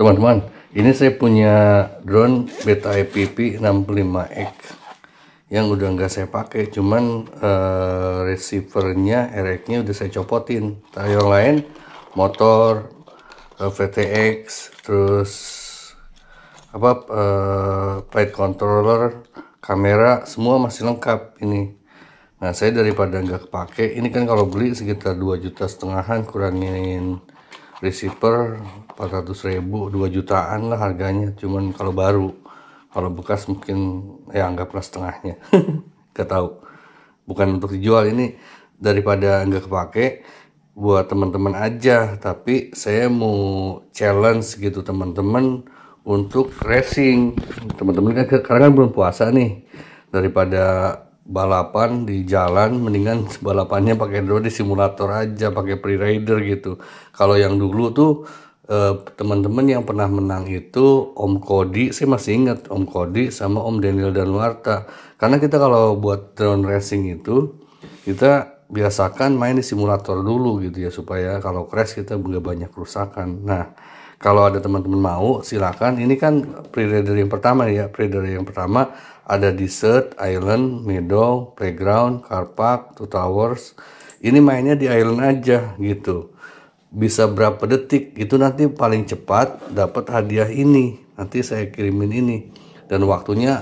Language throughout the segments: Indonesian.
teman-teman ini saya punya drone beta IPP 65X yang udah nggak saya pakai cuman uh, receivernya RX nya udah saya copotin nah, yang lain motor uh, eh, VTX terus apa uh, flight controller kamera semua masih lengkap ini nah saya daripada nggak kepake ini kan kalau beli sekitar 2 juta setengahan kurangin receiver 400 ribu 2 jutaan lah harganya cuman kalau baru kalau bekas mungkin ya anggaplah setengahnya gak tahu bukan untuk dijual ini daripada nggak kepake buat teman-teman aja tapi saya mau challenge gitu teman-teman untuk racing teman-teman kan sekarang kan belum puasa nih daripada balapan di jalan mendingan balapannya pakai drone di simulator aja pakai pre-rider gitu kalau yang dulu tuh eh, teman-teman yang pernah menang itu Om Kodi saya masih ingat Om Kodi sama Om Daniel dan warta karena kita kalau buat drone racing itu kita biasakan main di simulator dulu gitu ya supaya kalau crash kita nggak banyak kerusakan nah kalau ada teman-teman mau, silakan. Ini kan pre order yang pertama ya. pre order yang pertama ada Desert, Island, Meadow, Playground, Car Park, Two Towers. Ini mainnya di Island aja gitu. Bisa berapa detik, itu nanti paling cepat dapat hadiah ini. Nanti saya kirimin ini. Dan waktunya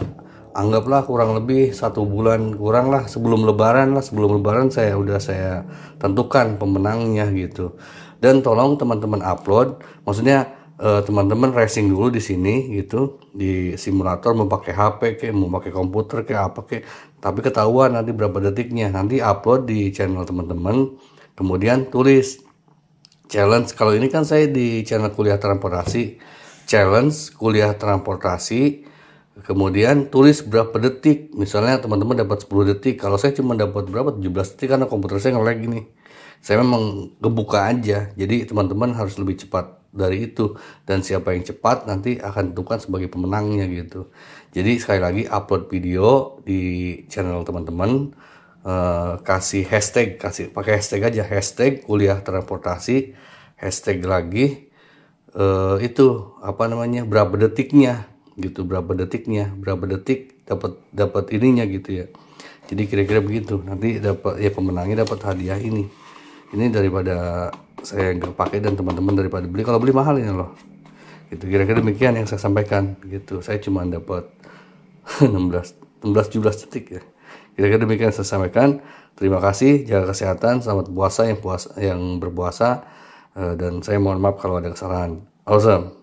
anggaplah kurang lebih satu bulan kurang lah sebelum lebaran lah sebelum lebaran saya udah saya tentukan pemenangnya gitu dan tolong teman-teman upload maksudnya eh, teman-teman uh, racing dulu di sini gitu di simulator mau pakai HP kayak mau pakai komputer kayak apa kayak tapi ketahuan nanti berapa detiknya nanti upload di channel teman-teman kemudian tulis challenge kalau ini kan saya di channel kuliah transportasi challenge kuliah transportasi kemudian tulis berapa detik misalnya teman-teman dapat 10 detik kalau saya cuma dapat berapa 17 detik karena komputer saya ngelag ini saya memang kebuka aja jadi teman-teman harus lebih cepat dari itu dan siapa yang cepat nanti akan ditentukan sebagai pemenangnya gitu jadi sekali lagi upload video di channel teman-teman uh, kasih hashtag kasih pakai hashtag aja hashtag kuliah transportasi hashtag lagi uh, itu apa namanya berapa detiknya gitu berapa detiknya berapa detik dapat dapat ininya gitu ya jadi kira-kira begitu nanti dapat ya pemenangnya dapat hadiah ini ini daripada saya nggak pakai dan teman-teman daripada beli kalau beli mahal ini loh gitu kira-kira demikian yang saya sampaikan gitu saya cuma dapat 16 16 17 detik ya kira-kira demikian yang saya sampaikan terima kasih jaga kesehatan selamat puasa yang puasa yang berpuasa eh, dan saya mohon maaf kalau ada kesalahan awesome